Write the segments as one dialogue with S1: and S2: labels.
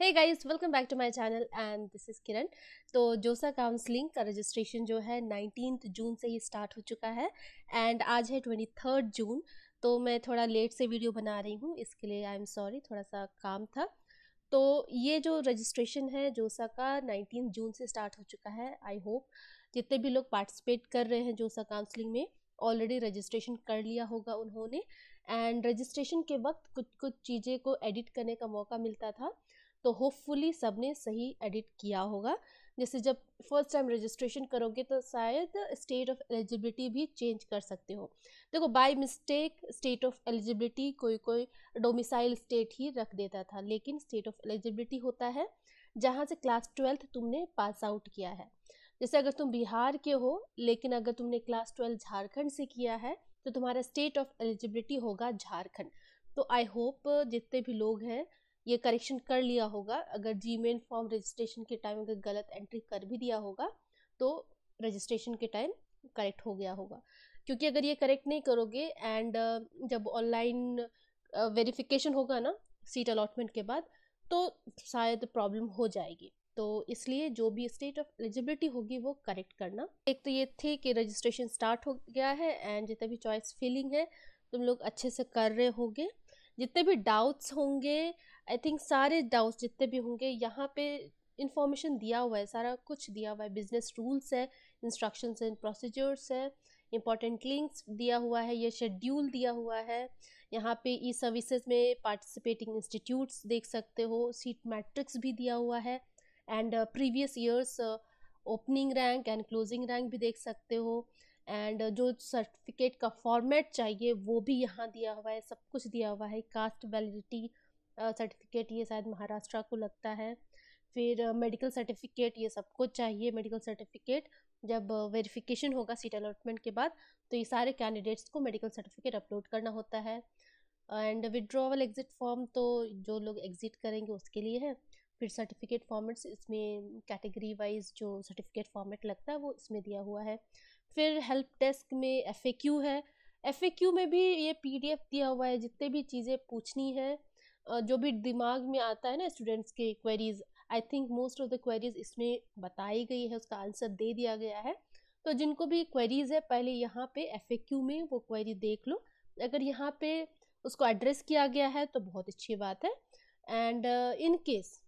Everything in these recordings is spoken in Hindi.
S1: hey guys welcome back to my channel and this is Kiran तो जोसा काउंसलिंग का रजिस्ट्रेशन जो है नाइनटीन जून से ही स्टार्ट हो चुका है एंड आज है ट्वेंटी थर्ड जून तो मैं थोड़ा लेट से वीडियो बना रही हूँ इसके लिए आई एम सॉरी थोड़ा सा काम था तो ये जो रजिस्ट्रेशन है जोसा का नाइनटीन जून से स्टार्ट हो चुका है आई होप जितने भी लोग पार्टिसिपेट कर रहे हैं जोसा काउंसलिंग में ऑलरेडी रजिस्ट्रेशन कर लिया होगा उन्होंने एंड रजिस्ट्रेशन के वक्त कुछ कुछ चीज़ें को एडिट करने का मौका मिलता था तो होपफुली सब ने सही एडिट किया होगा जैसे जब फर्स्ट टाइम रजिस्ट्रेशन करोगे तो शायद स्टेट ऑफ एलिजिबिलिटी भी चेंज कर सकते हो देखो by mistake state of eligibility कोई कोई डोमिसाइल स्टेट ही रख देता था लेकिन स्टेट ऑफ एलिजिबिलिटी होता है जहाँ से क्लास ट्वेल्थ तुमने पास आउट किया है जैसे अगर तुम बिहार के हो लेकिन अगर तुमने क्लास ट्वेल्थ झारखंड से किया है तो तुम्हारा स्टेट ऑफ एलिजिबिलिटी होगा झारखंड तो आई होप जितने भी लोग हैं ये करेक्शन कर लिया होगा अगर जी मेन फॉर्म रजिस्ट्रेशन के टाइम अगर गलत एंट्री कर भी दिया होगा तो रजिस्ट्रेशन के टाइम करेक्ट हो गया होगा क्योंकि अगर ये करेक्ट नहीं करोगे एंड जब ऑनलाइन वेरिफिकेशन होगा ना सीट अलॉटमेंट के बाद तो शायद प्रॉब्लम हो जाएगी तो इसलिए जो भी स्टेट ऑफ एलिजिबिलिटी होगी वो करेक्ट करना एक तो ये थे कि रजिस्ट्रेशन स्टार्ट हो गया है एंड जितना भी चॉइस फिलिंग है तुम लोग अच्छे से कर रहे होगे जितने भी डाउट्स होंगे आई थिंक सारे डाउट्स जितने भी होंगे यहाँ पे इंफॉर्मेशन दिया हुआ है सारा कुछ दिया हुआ है बिजनेस रूल्स है इंस्ट्रक्शंस एंड प्रोसीजर्स है इंपॉर्टेंट लिंक्स दिया हुआ है यह शेड्यूल दिया हुआ है यहाँ पे ई सर्विसेज में पार्टिसिपेटिंग इंस्टीट्यूट्स देख सकते हो सीट मैट्रिक्स भी दिया हुआ है and previous years opening rank and closing rank भी देख सकते हो एंड जो सर्टिफिकेट का फॉर्मेट चाहिए वो भी यहाँ दिया हुआ है सब कुछ दिया हुआ है कास्ट वैलिडिटी सर्टिफिकेट ये शायद महाराष्ट्र को लगता है फिर मेडिकल सर्टिफिकेट ये सब कुछ चाहिए मेडिकल सर्टिफिकेट जब वेरिफिकेशन होगा सीट अलॉटमेंट के बाद तो ये सारे कैंडिडेट्स को मेडिकल सर्टिफिकेट अपलोड करना होता है एंड विड्रॉवल एग्जिट फॉर्म तो जो लोग एग्जिट करेंगे उसके लिए है फिर सर्टिफिकेट फॉर्मेट्स इसमें कैटेगरी वाइज जो सर्टिफिकेट फॉर्मेट लगता है वो इसमें दिया हुआ है फिर हेल्प डेस्क में एफ है एफ में भी ये पी दिया हुआ है जितने भी चीज़ें पूछनी है जो भी दिमाग में आता है ना स्टूडेंट्स के queries I think most of the queries इसमें बताई गई है उसका आंसर दे दिया गया है तो जिनको भी क्वेरीज है पहले यहाँ पे एफ में वो क्वेरी देख लो अगर यहाँ पे उसको एड्रेस किया गया है तो बहुत अच्छी बात है एंड इन केस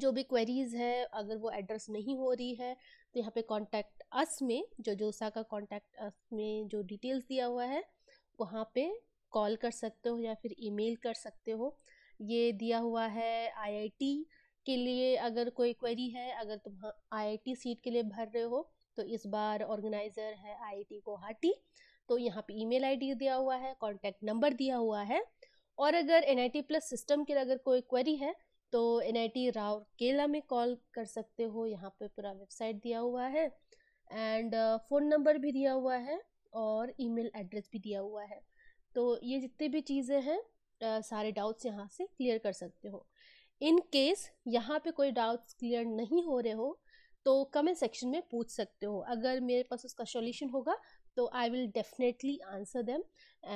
S1: जो भी क्वेरीज़ है अगर वो एड्रेस नहीं हो रही है तो यहाँ पे कांटेक्ट अस में जो जोसा का कांटेक्ट अस में जो डिटेल्स दिया हुआ है वहाँ पे कॉल कर सकते हो या फिर ईमेल कर सकते हो ये दिया हुआ है आईआईटी के लिए अगर कोई क्वेरी है अगर तुम आईआईटी हाँ, सीट के लिए भर रहे हो तो इस बार ऑर्गेनाइज़र है आईआईटी गुवाहाटी तो यहाँ पे ईमेल आईडी दिया हुआ है कॉन्टैक्ट नंबर दिया हुआ है और अगर एन प्लस सिस्टम के अगर कोई क्वेरी है तो एन आई टी केला में कॉल कर सकते हो यहाँ पे पूरा वेबसाइट दिया हुआ है एंड फ़ोन नंबर भी दिया हुआ है और ईमेल एड्रेस भी दिया हुआ है तो ये जितने भी चीज़ें हैं सारे डाउट्स यहाँ से क्लियर कर सकते हो इन केस यहाँ पे कोई डाउट्स क्लियर नहीं हो रहे हो तो कमेंट सेक्शन में पूछ सकते हो अगर मेरे पास उसका सॉल्यूशन होगा तो I will definitely answer them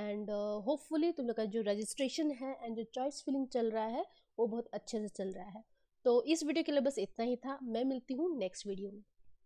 S1: and hopefully तुम लोग का जो रजिस्ट्रेशन है एंड जो चॉइस फिलिंग चल रहा है वो बहुत अच्छे से चल रहा है तो इस वीडियो के लिए बस इतना ही था मैं मिलती हूँ नेक्स्ट वीडियो में